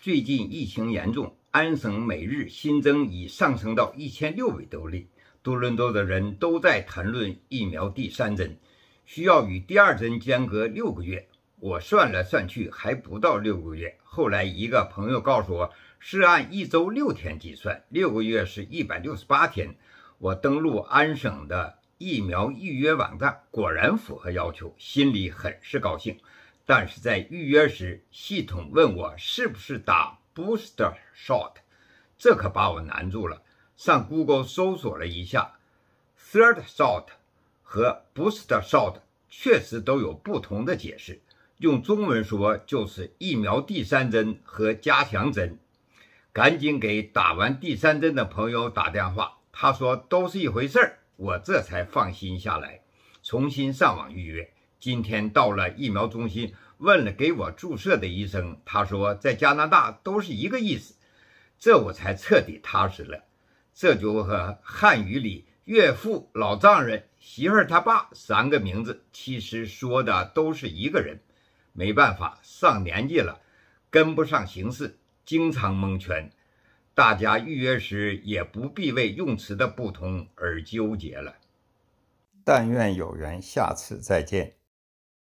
最近疫情严重，安省每日新增已上升到一千六百多例。多伦多的人都在谈论疫苗第三针，需要与第二针间隔六个月。我算来算去还不到六个月。后来一个朋友告诉我，是按一周六天计算，六个月是一百六十八天。我登录安省的疫苗预约网站，果然符合要求，心里很是高兴。但是在预约时，系统问我是不是打 booster shot，这可把我难住了。上 Google 搜索了一下，third shot 和 booster shot 确实都有不同的解释。用中文说就是疫苗第三针和加强针。赶紧给打完第三针的朋友打电话，他说都是一回事儿，我这才放心下来，重新上网预约。今天到了疫苗中心，问了给我注射的医生，他说在加拿大都是一个意思，这我才彻底踏实了。这就和汉语里岳父、老丈人、媳妇儿他爸三个名字，其实说的都是一个人。没办法，上年纪了，跟不上形势，经常蒙圈。大家预约时也不必为用词的不同而纠结了。但愿有缘，下次再见。